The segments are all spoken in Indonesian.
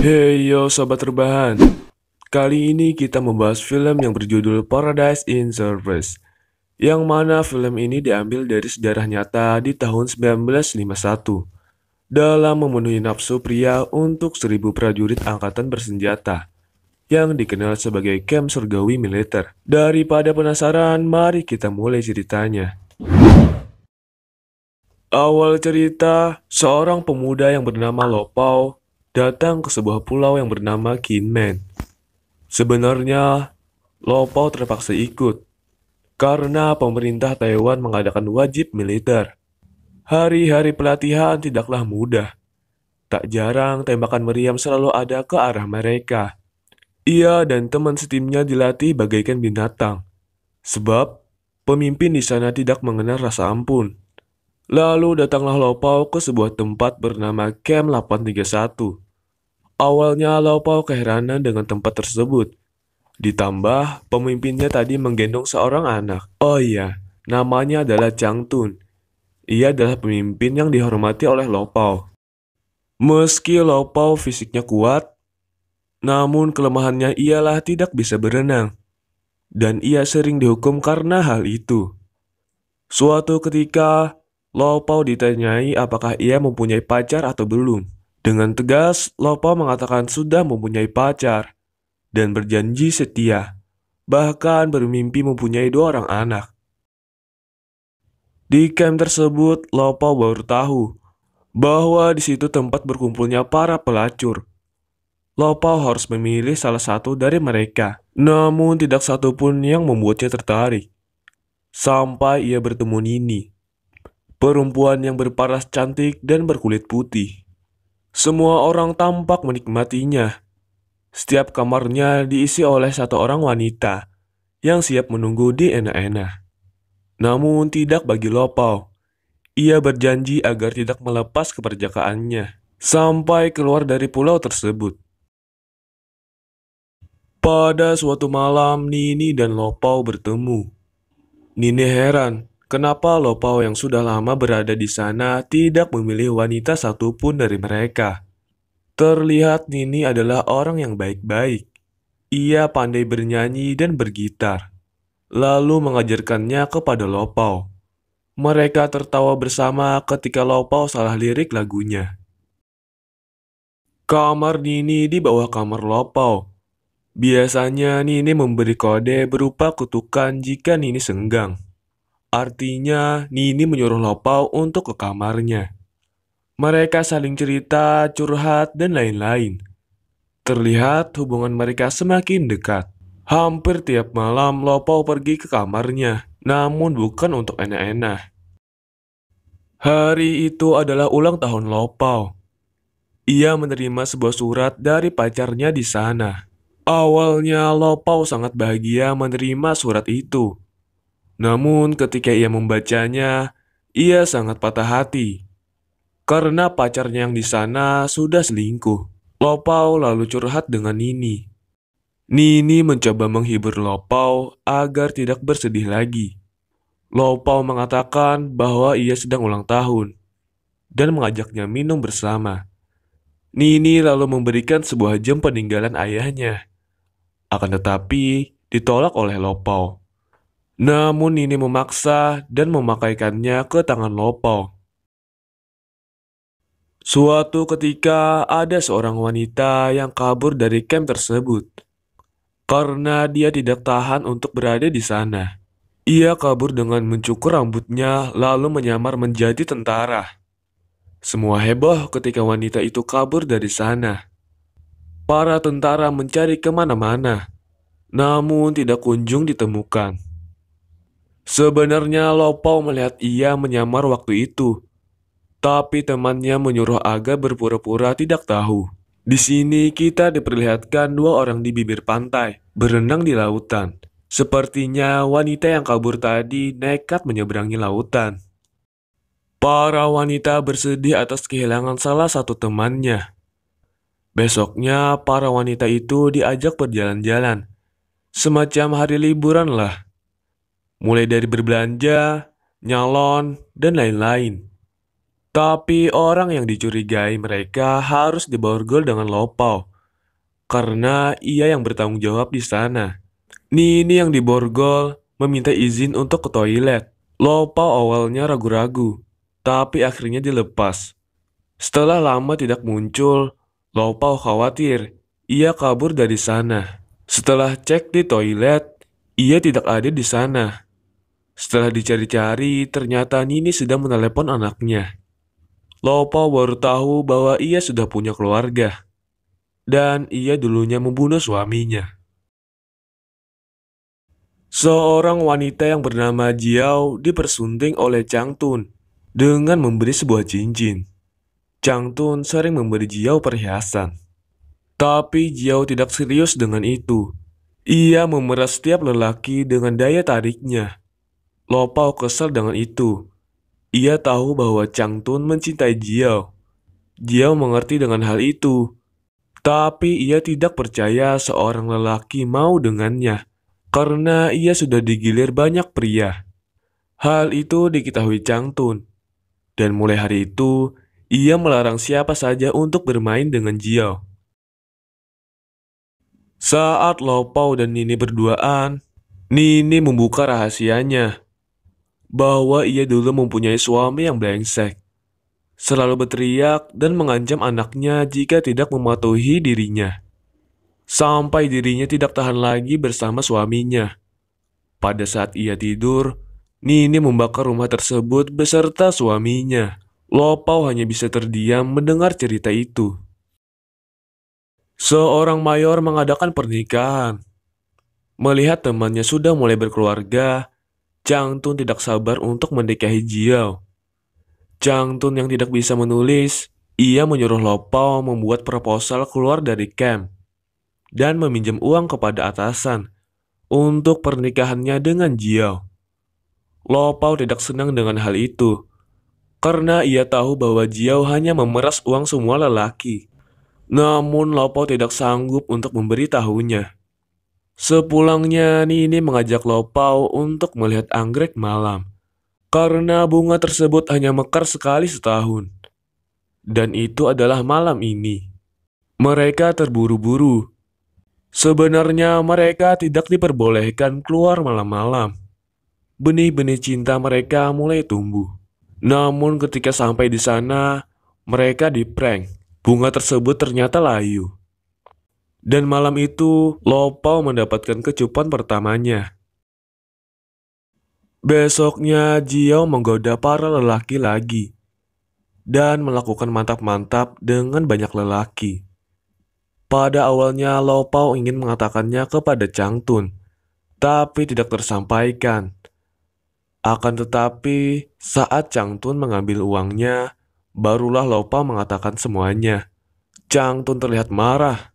Hey yo sobat rebahan Kali ini kita membahas film yang berjudul Paradise in Service Yang mana film ini diambil dari sejarah nyata di tahun 1951 Dalam memenuhi nafsu pria untuk seribu prajurit angkatan bersenjata yang dikenal sebagai camp surgawi militer. Daripada penasaran, mari kita mulai ceritanya. Awal cerita, seorang pemuda yang bernama Lopau datang ke sebuah pulau yang bernama Kinmen. Sebenarnya, Lopau terpaksa ikut karena pemerintah Taiwan mengadakan wajib militer. Hari-hari pelatihan tidaklah mudah. Tak jarang tembakan meriam selalu ada ke arah mereka. Ia dan teman setimnya dilatih bagaikan binatang. Sebab, pemimpin di sana tidak mengenal rasa ampun. Lalu datanglah Lopau ke sebuah tempat bernama Camp 831. Awalnya Lopau keheranan dengan tempat tersebut. Ditambah, pemimpinnya tadi menggendong seorang anak. Oh iya, namanya adalah Chang Tun. Ia adalah pemimpin yang dihormati oleh Lopau. Meski Lopau fisiknya kuat, namun kelemahannya ialah tidak bisa berenang. Dan ia sering dihukum karena hal itu. Suatu ketika, Pao ditanyai apakah ia mempunyai pacar atau belum. Dengan tegas, Pao mengatakan sudah mempunyai pacar dan berjanji setia, bahkan bermimpi mempunyai dua orang anak. Di camp tersebut, Pao baru tahu bahwa di situ tempat berkumpulnya para pelacur. Pao harus memilih salah satu dari mereka, namun tidak satupun yang membuatnya tertarik. Sampai ia bertemu Nini, perempuan yang berparas cantik dan berkulit putih. Semua orang tampak menikmatinya. Setiap kamarnya diisi oleh satu orang wanita yang siap menunggu di enak-enak. Namun tidak bagi Lopau. Ia berjanji agar tidak melepas keperjakaannya sampai keluar dari pulau tersebut. Pada suatu malam, Nini dan Lopau bertemu. Nini heran Kenapa Lopau yang sudah lama berada di sana tidak memilih wanita satupun dari mereka? Terlihat Nini adalah orang yang baik-baik. Ia pandai bernyanyi dan bergitar, lalu mengajarkannya kepada Lopau. Mereka tertawa bersama ketika Lopau salah lirik lagunya. Kamar Nini di bawah kamar Lopau. Biasanya Nini memberi kode berupa kutukan jika Nini senggang. Artinya, Nini menyuruh Lopau untuk ke kamarnya. Mereka saling cerita, curhat, dan lain-lain. Terlihat hubungan mereka semakin dekat. Hampir tiap malam Lopau pergi ke kamarnya, namun bukan untuk enak-enak. Hari itu adalah ulang tahun Lopau. Ia menerima sebuah surat dari pacarnya di sana. Awalnya Lopau sangat bahagia menerima surat itu, namun ketika ia membacanya, ia sangat patah hati. Karena pacarnya yang di sana sudah selingkuh. Lopau lalu curhat dengan Nini. Nini mencoba menghibur Lopau agar tidak bersedih lagi. Lopau mengatakan bahwa ia sedang ulang tahun dan mengajaknya minum bersama. Nini lalu memberikan sebuah jam peninggalan ayahnya. Akan tetapi ditolak oleh Lopau. Namun ini memaksa dan memakaikannya ke tangan Lopong. Suatu ketika ada seorang wanita yang kabur dari kamp tersebut karena dia tidak tahan untuk berada di sana. Ia kabur dengan mencukur rambutnya lalu menyamar menjadi tentara. Semua heboh ketika wanita itu kabur dari sana. Para tentara mencari kemana-mana, namun tidak kunjung ditemukan. Sebenarnya Lopau melihat ia menyamar waktu itu, tapi temannya menyuruh Aga berpura-pura tidak tahu. Di sini kita diperlihatkan dua orang di bibir pantai, berenang di lautan. Sepertinya wanita yang kabur tadi nekat menyeberangi lautan. Para wanita bersedih atas kehilangan salah satu temannya. Besoknya, para wanita itu diajak berjalan-jalan. Semacam hari liburan lah mulai dari berbelanja, nyalon, dan lain-lain. Tapi orang yang dicurigai mereka harus diborgol dengan lopau, karena ia yang bertanggung jawab di sana. Nini yang diborgol meminta izin untuk ke toilet. Lopau awalnya ragu-ragu, tapi akhirnya dilepas. Setelah lama tidak muncul, Lopau khawatir ia kabur dari sana. Setelah cek di toilet, ia tidak ada di sana. Setelah dicari-cari, ternyata Nini sedang menelepon anaknya. Lopo baru tahu bahwa ia sudah punya keluarga. Dan ia dulunya membunuh suaminya. Seorang wanita yang bernama Jiao dipersunting oleh Chang Tun dengan memberi sebuah cincin. Chang Tun sering memberi Jiao perhiasan. Tapi Jiao tidak serius dengan itu. Ia memeras setiap lelaki dengan daya tariknya Lopau kesal dengan itu. Ia tahu bahwa Chang Tun mencintai Jiao. Jiao mengerti dengan hal itu. Tapi ia tidak percaya seorang lelaki mau dengannya, karena ia sudah digilir banyak pria. Hal itu diketahui Chang Tun. Dan mulai hari itu, ia melarang siapa saja untuk bermain dengan Jiao. Saat Lopau dan Nini berduaan, Nini membuka rahasianya bahwa ia dulu mempunyai suami yang brengsek, selalu berteriak dan mengancam anaknya jika tidak mematuhi dirinya, sampai dirinya tidak tahan lagi bersama suaminya. Pada saat ia tidur, Nini membakar rumah tersebut beserta suaminya. Lopau hanya bisa terdiam mendengar cerita itu. Seorang mayor mengadakan pernikahan. Melihat temannya sudah mulai berkeluarga, Changtun tidak sabar untuk menikahi Jiao. Changtun yang tidak bisa menulis, ia menyuruh Lopao membuat proposal keluar dari camp dan meminjam uang kepada atasan untuk pernikahannya dengan Jiao. Lopao tidak senang dengan hal itu karena ia tahu bahwa Jiao hanya memeras uang semua lelaki. Namun Lopao tidak sanggup untuk memberitahunya. Sepulangnya Nini mengajak Lopau untuk melihat anggrek malam. Karena bunga tersebut hanya mekar sekali setahun. Dan itu adalah malam ini. Mereka terburu-buru. Sebenarnya mereka tidak diperbolehkan keluar malam-malam. Benih-benih cinta mereka mulai tumbuh. Namun ketika sampai di sana, mereka diprank. Bunga tersebut ternyata layu. Dan malam itu, Lopau mendapatkan kecupan pertamanya. Besoknya, Jiao menggoda para lelaki lagi dan melakukan mantap-mantap dengan banyak lelaki. Pada awalnya, Lopau ingin mengatakannya kepada Changtun, tapi tidak tersampaikan. Akan tetapi, saat Changtun mengambil uangnya, barulah Lopau mengatakan semuanya. Changtun terlihat marah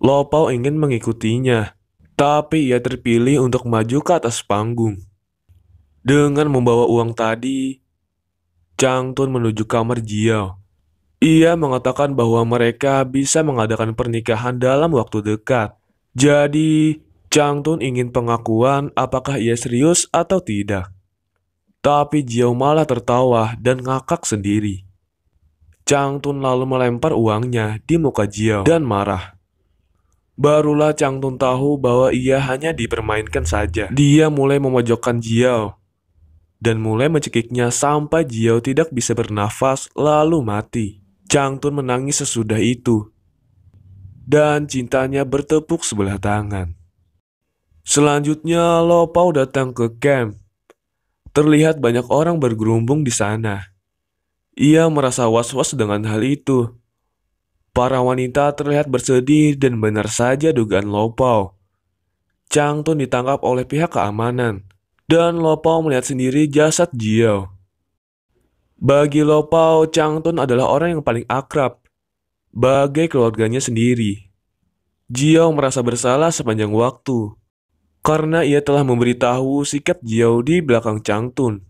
Lopau ingin mengikutinya, tapi ia terpilih untuk maju ke atas panggung. Dengan membawa uang tadi, Chang Tun menuju kamar Jiao. Ia mengatakan bahwa mereka bisa mengadakan pernikahan dalam waktu dekat. Jadi, Chang Tun ingin pengakuan apakah ia serius atau tidak. Tapi Jiao malah tertawa dan ngakak sendiri. Chang Tun lalu melempar uangnya di muka Jiao dan marah. Barulah Chang Changtun tahu bahwa ia hanya dipermainkan saja. Dia mulai memojokkan Jiao dan mulai mencekiknya sampai Jiao tidak bisa bernafas lalu mati. Chang Changtun menangis sesudah itu dan cintanya bertepuk sebelah tangan. Selanjutnya Lo Pao datang ke camp. Terlihat banyak orang bergerumbung di sana. Ia merasa was-was dengan hal itu Para wanita terlihat bersedih dan benar saja dugaan Lopau. Chang Tun ditangkap oleh pihak keamanan, dan Lopau melihat sendiri jasad Jio. Bagi Lopau, Chang Tun adalah orang yang paling akrab, bagai keluarganya sendiri. Jio merasa bersalah sepanjang waktu, karena ia telah memberitahu sikap Jio di belakang Chang Tun.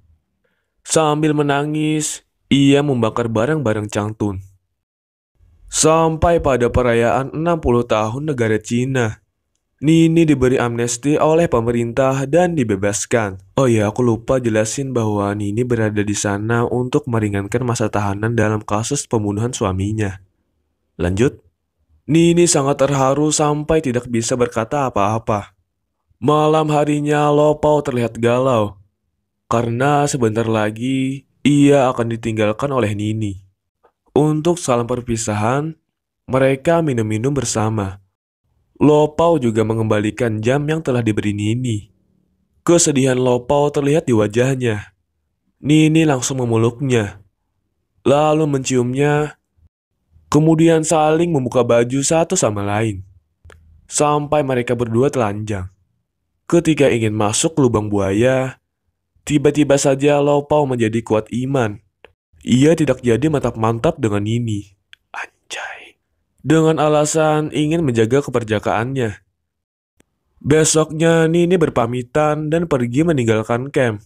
Sambil menangis, ia membakar barang-barang Chang Tun. Sampai pada perayaan 60 tahun negara Cina. Nini diberi amnesti oleh pemerintah dan dibebaskan. Oh ya, aku lupa jelasin bahwa Nini berada di sana untuk meringankan masa tahanan dalam kasus pembunuhan suaminya. Lanjut. Nini sangat terharu sampai tidak bisa berkata apa-apa. Malam harinya Lopau terlihat galau. Karena sebentar lagi ia akan ditinggalkan oleh Nini. Untuk salam perpisahan, mereka minum-minum bersama. Lopau juga mengembalikan jam yang telah diberi Nini. Kesedihan Lopau terlihat di wajahnya. Nini langsung memeluknya, lalu menciumnya, kemudian saling membuka baju satu sama lain. Sampai mereka berdua telanjang. Ketika ingin masuk lubang buaya, tiba-tiba saja Lopau menjadi kuat iman ia tidak jadi mantap-mantap dengan Nini. Anjay. Dengan alasan ingin menjaga keperjakaannya. Besoknya Nini berpamitan dan pergi meninggalkan camp.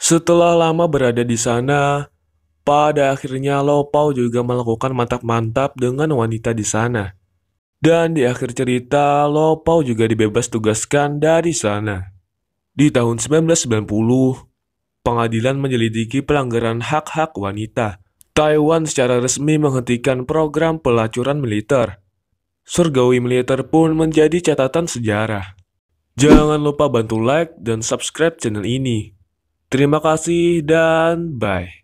Setelah lama berada di sana, pada akhirnya Lopau juga melakukan mantap-mantap dengan wanita di sana. Dan di akhir cerita, Lopau juga dibebas tugaskan dari sana. Di tahun 1990, pengadilan menyelidiki pelanggaran hak-hak wanita. Taiwan secara resmi menghentikan program pelacuran militer. Surgawi militer pun menjadi catatan sejarah. Jangan lupa bantu like dan subscribe channel ini. Terima kasih dan bye.